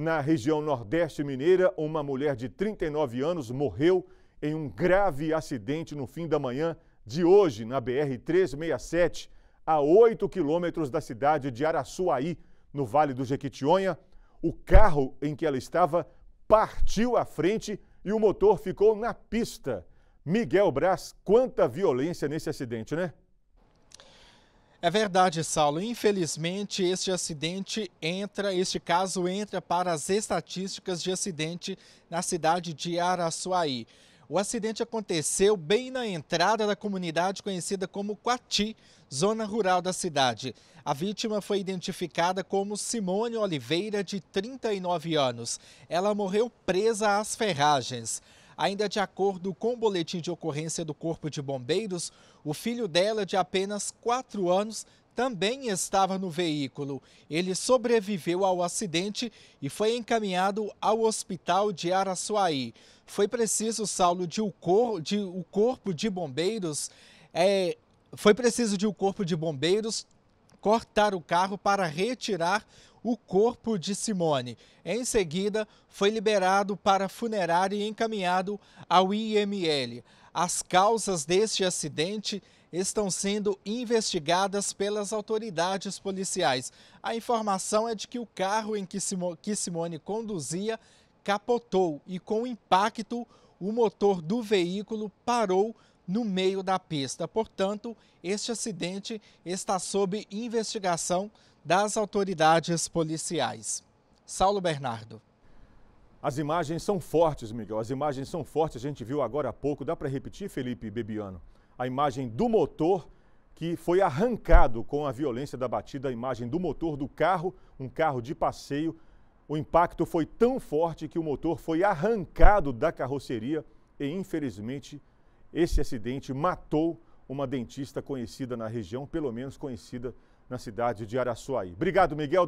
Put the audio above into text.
Na região Nordeste Mineira, uma mulher de 39 anos morreu em um grave acidente no fim da manhã de hoje, na BR-367, a 8 quilômetros da cidade de Araçuaí, no Vale do Jequitinhonha. O carro em que ela estava partiu à frente e o motor ficou na pista. Miguel Braz, quanta violência nesse acidente, né? É verdade, Saulo. Infelizmente, este acidente entra, este caso entra para as estatísticas de acidente na cidade de Araçuaí. O acidente aconteceu bem na entrada da comunidade conhecida como Quati, zona rural da cidade. A vítima foi identificada como Simone Oliveira, de 39 anos. Ela morreu presa às ferragens. Ainda de acordo com o boletim de ocorrência do Corpo de Bombeiros, o filho dela, de apenas 4 anos, também estava no veículo. Ele sobreviveu ao acidente e foi encaminhado ao hospital de Araçuaí. Foi preciso, Saulo, de o, cor, de, o corpo de bombeiros. É, foi preciso de o corpo de bombeiros cortar o carro para retirar o corpo de Simone. Em seguida, foi liberado para funerário e encaminhado ao IML. As causas deste acidente estão sendo investigadas pelas autoridades policiais. A informação é de que o carro em que Simone conduzia capotou e, com impacto, o motor do veículo parou no meio da pista. Portanto, este acidente está sob investigação das autoridades policiais. Saulo Bernardo. As imagens são fortes, Miguel. As imagens são fortes. A gente viu agora há pouco. Dá para repetir, Felipe Bebiano? A imagem do motor que foi arrancado com a violência da batida. A imagem do motor do carro, um carro de passeio. O impacto foi tão forte que o motor foi arrancado da carroceria e, infelizmente, esse acidente matou uma dentista conhecida na região, pelo menos conhecida na cidade de Araçuaí. Obrigado, Miguel.